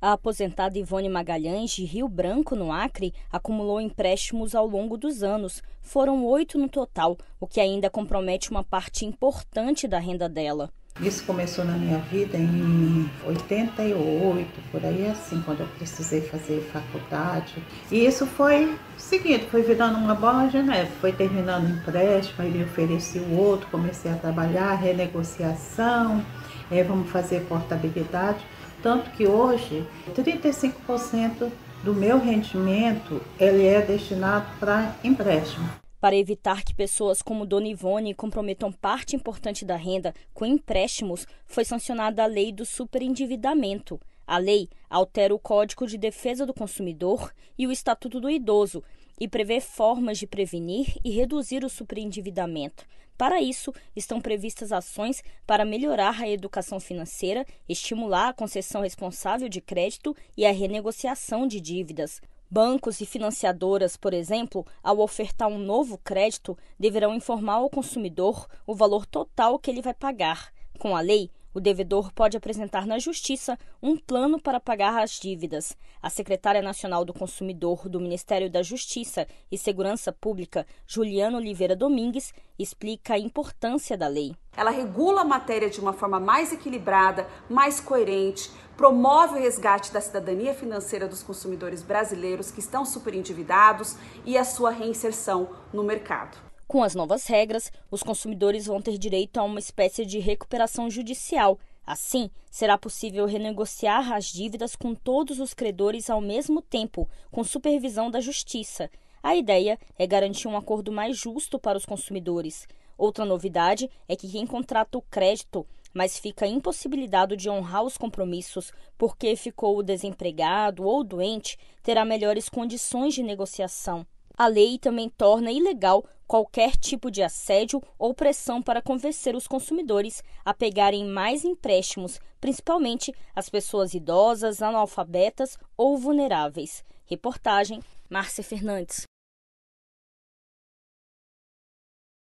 A aposentada Ivone Magalhães, de Rio Branco, no Acre, acumulou empréstimos ao longo dos anos. Foram oito no total, o que ainda compromete uma parte importante da renda dela. Isso começou na minha vida em 88, por aí assim, quando eu precisei fazer faculdade. E isso foi seguinte, foi virando uma bola de né? neve, foi terminando empréstimo, aí me ofereci o outro, comecei a trabalhar, renegociação, é, vamos fazer portabilidade. Tanto que hoje, 35% do meu rendimento ele é destinado para empréstimo. Para evitar que pessoas como Dona Ivone comprometam parte importante da renda com empréstimos, foi sancionada a lei do superendividamento. A lei altera o Código de Defesa do Consumidor e o Estatuto do Idoso e prevê formas de prevenir e reduzir o superendividamento. Para isso, estão previstas ações para melhorar a educação financeira, estimular a concessão responsável de crédito e a renegociação de dívidas. Bancos e financiadoras, por exemplo, ao ofertar um novo crédito, deverão informar ao consumidor o valor total que ele vai pagar. Com a lei, o devedor pode apresentar na Justiça um plano para pagar as dívidas. A secretária nacional do Consumidor do Ministério da Justiça e Segurança Pública, Juliana Oliveira Domingues, explica a importância da lei. Ela regula a matéria de uma forma mais equilibrada, mais coerente, promove o resgate da cidadania financeira dos consumidores brasileiros que estão superendividados e a sua reinserção no mercado. Com as novas regras, os consumidores vão ter direito a uma espécie de recuperação judicial. Assim, será possível renegociar as dívidas com todos os credores ao mesmo tempo, com supervisão da justiça. A ideia é garantir um acordo mais justo para os consumidores. Outra novidade é que quem contrata o crédito, mas fica impossibilitado de honrar os compromissos porque ficou desempregado ou doente, terá melhores condições de negociação. A lei também torna ilegal qualquer tipo de assédio ou pressão para convencer os consumidores a pegarem mais empréstimos, principalmente as pessoas idosas, analfabetas ou vulneráveis. Reportagem Márcia Fernandes.